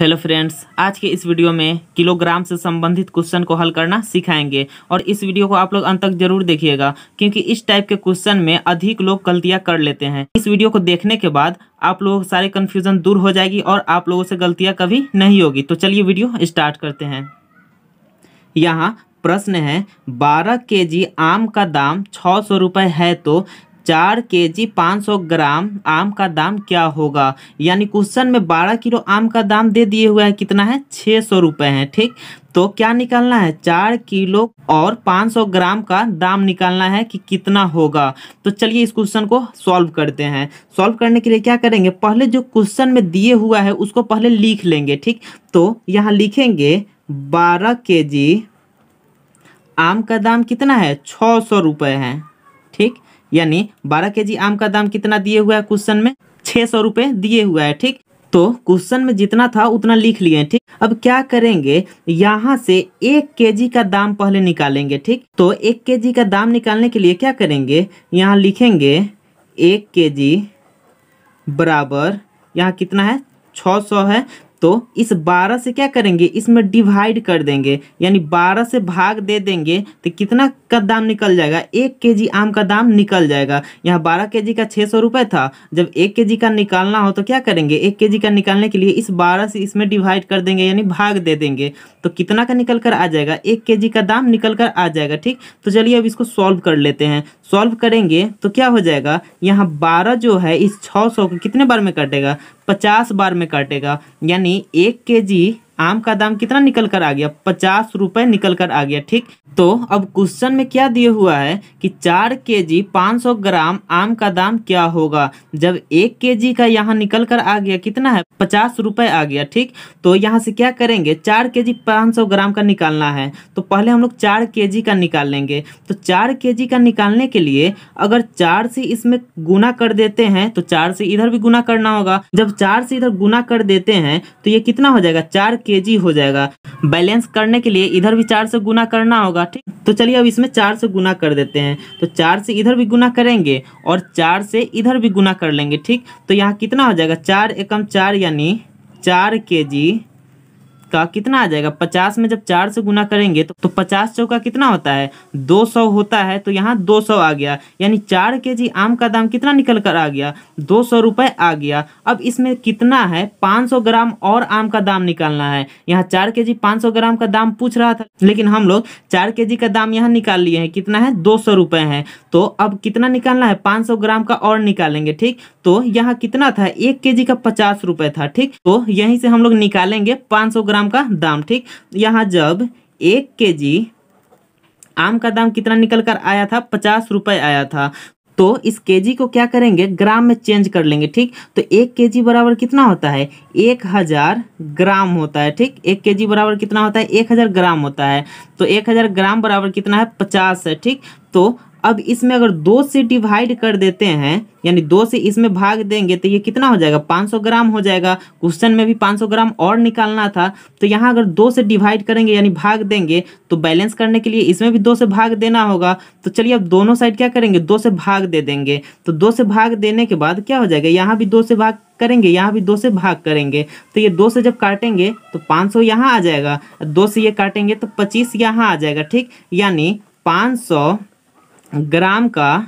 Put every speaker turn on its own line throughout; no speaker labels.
hello friends आज के इस वीडियो में किलोग्राम से संबंधित क्वेश्चन को हल करना सिखाएंगे और इस वीडियो को आप लोग अंत तक जरूर देखिएगा क्योंकि इस टाइप के क्वेश्चन में अधिक लोग गलतियां कर लेते हैं इस वीडियो को देखने के बाद आप लोगों सारे कन्फ्यूजन दूर हो जाएगी और आप लोगों से गलतियाँ कभी नहीं होगी तो चलिए वीडियो स्टार्ट करते हैं यहाँ प्रश्न है बारह के जी आम का दाम छः सौ रुपये है तो चार के जी पाँच सौ ग्राम आम का दाम क्या होगा यानी क्वेश्चन में बारह किलो आम का दाम दे दिए हुआ है कितना है छः सौ रुपये है ठीक तो क्या निकालना है चार किलो और पाँच सौ ग्राम का दाम निकालना है कि कितना होगा तो चलिए इस क्वेश्चन को सॉल्व करते हैं सॉल्व करने के लिए क्या करेंगे पहले जो क्वेश्चन में दिए हुआ है उसको पहले लिख लेंगे ठीक तो यहाँ लिखेंगे बारह के जी आम का दाम कितना है छः सौ रुपये है ठीक यानी बारह के जी आम का दाम कितना दिए हुआ है क्वेश्चन में छह सौ रुपये दिए हुआ है ठीक तो क्वेश्चन में जितना था उतना लिख लिए ठीक अब क्या करेंगे यहाँ से एक केजी का दाम पहले निकालेंगे ठीक तो एक केजी का दाम निकालने के लिए क्या करेंगे यहाँ लिखेंगे एक केजी बराबर यहाँ कितना है छ सौ है तो इस 12 से क्या करेंगे इसमें डिवाइड कर देंगे यानी 12 से भाग दे देंगे तो कितना का दाम निकल जाएगा एक के आम का दाम निकल जाएगा यहाँ बारह के का छः सौ रुपये था जब एक के का निकालना हो तो क्या करेंगे एक के का निकालने के लिए इस बारह से इसमें डिवाइड कर देंगे यानी भाग दे देंगे तो कितना का निकल कर आ जाएगा एक के का दाम निकल कर आ जाएगा ठीक तो चलिए अब इसको सॉल्व कर लेते हैं सॉल्व करेंगे तो क्या हो जाएगा यहाँ बारह जो है इस छः सौ को कितने बार में काटेगा पचास बार में काटेगा यानी एक के जी आम का दाम कितना निकल कर आ गया पचास रुपये निकल कर आ गया ठीक तो अब क्वेश्चन में क्या दिया हुआ है कि चार के जी पाँच सौ ग्राम आम का दाम क्या होगा जब एक के जी का यहाँ निकल कर आ गया कितना है पचास रुपये आ गया ठीक तो यहाँ से क्या करेंगे चार के जी पाँच सौ ग्राम का निकालना है तो पहले हम लोग चार के जी का निकाल लेंगे तो चार के जी का निकालने के लिए अगर चार से इसमें गुना कर देते हैं तो चार से इधर भी गुना करना होगा जब चार से इधर गुना कर देते हैं तो ये कितना हो जाएगा चार के हो जाएगा बैलेंस करने के लिए इधर भी चार से गुना करना होगा ठीक तो चलिए अब इसमें चार से गुना कर देते हैं तो चार से इधर भी गुना करेंगे और चार से इधर भी गुना कर लेंगे ठीक तो यहाँ कितना हो जाएगा चार एकम चार यानी चार के जी का कितना आ जाएगा पचास में जब चार से गुना करेंगे तो, तो पचास चौका कितना होता है दो सौ होता है तो यहाँ दो सौ आ गया यानी चार के जी आम का दाम कितना निकल कर आ गया दो सौ रुपये आ गया अब इसमें कितना है पाँच सौ ग्राम और आम का दाम निकालना है यहाँ चार के जी पाँच सौ ग्राम का दाम पूछ रहा था लेकिन हम लोग चार के जी का दाम यहाँ निकाल लिए हैं कितना है दो सौ रुपये है तो अब कितना निकालना है पाँच सौ ग्राम का और निकालेंगे ठीक तो यहाँ कितना था एक के जी का पचास रुपये था ठीक तो यहीं से हम लोग निकालेंगे पाँच सौ ग्राम ग्राम का दाम ठीक यहाँ जब एक के जी आम का दाम कितना निकल कर आया था पचास रुपये आया था तो इस केजी को क्या करेंगे ग्राम में चेंज कर लेंगे ठीक तो एक केजी बराबर कितना होता है एक हज़ार ग्राम होता है ठीक एक केजी बराबर कितना होता है एक हज़ार ग्राम होता है तो एक हज़ार ग्राम बराबर कितना है पचास है ठीक तो अब इसमें अगर दो से डिवाइड कर देते हैं यानी दो से इसमें भाग देंगे तो ये कितना हो जाएगा 500 ग्राम हो जाएगा क्वेश्चन में भी 500 ग्राम और निकालना था तो यहाँ अगर दो से डिवाइड करेंगे यानी भाग देंगे तो बैलेंस करने के लिए इसमें भी दो से भाग देना होगा तो चलिए अब दोनों साइड क्या करेंगे दो से भाग दे देंगे तो दो से भाग देने के बाद क्या हो जाएगा यहाँ भी दो से भाग करेंगे यहाँ भी दो से भाग करेंगे तो ये दो से जब काटेंगे तो पाँच सौ यहाँ आ जाएगा दो से ये काटेंगे तो पच्चीस यहाँ आ जाएगा ठीक यानी सौ ग्राम का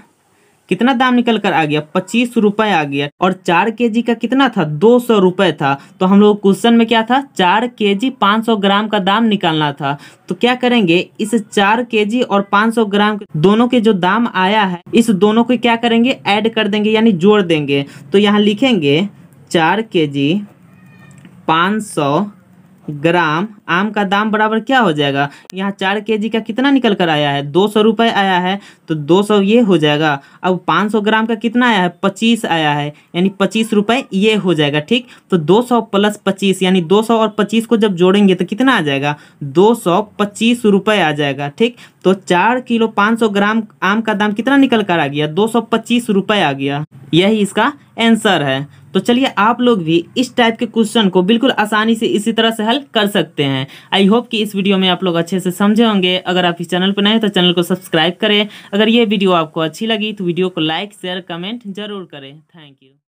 कितना दाम निकल कर आ गया पच्चीस रुपए आ गया और चार के जी का कितना था दो सौ रुपए था तो हम लोग क्वेश्चन में क्या था चार के जी पाँच सौ ग्राम का दाम निकालना था तो क्या करेंगे इस चार के जी और पाँच सौ ग्राम दोनों के जो दाम आया है इस दोनों को क्या करेंगे ऐड कर देंगे यानी जोड़ देंगे तो यहाँ लिखेंगे चार के जी पाँच सौ ग्राम आम का दाम बराबर क्या हो जाएगा यहाँ चार के जी का कितना निकल कर आया है दो सौ रुपये आया है तो दो सौ ये हो जाएगा अब पाँच सौ ग्राम का कितना आया है पच्चीस आया है यानी पच्चीस रुपये ये हो जाएगा ठीक तो दो सौ प्लस पच्चीस यानी दो सौ और पच्चीस को जब जोड़ेंगे तो कितना आ जाएगा दो सौ पच्चीस रुपये आ जाएगा ठीक तो चार किलो पाँच सौ ग्राम आम का दाम कितना निकल कर आ गया दो सौ पच्चीस रुपये आ गया यही इसका आंसर है तो चलिए आप लोग भी इस टाइप के क्वेश्चन को बिल्कुल आसानी से इसी तरह से हल कर सकते हैं हैं आई होप कि इस वीडियो में आप लोग अच्छे से समझे होंगे अगर आप इस चैनल पर नए तो चैनल को सब्सक्राइब करें अगर ये वीडियो आपको अच्छी लगी तो वीडियो को लाइक शेयर कमेंट जरूर करें थैंक यू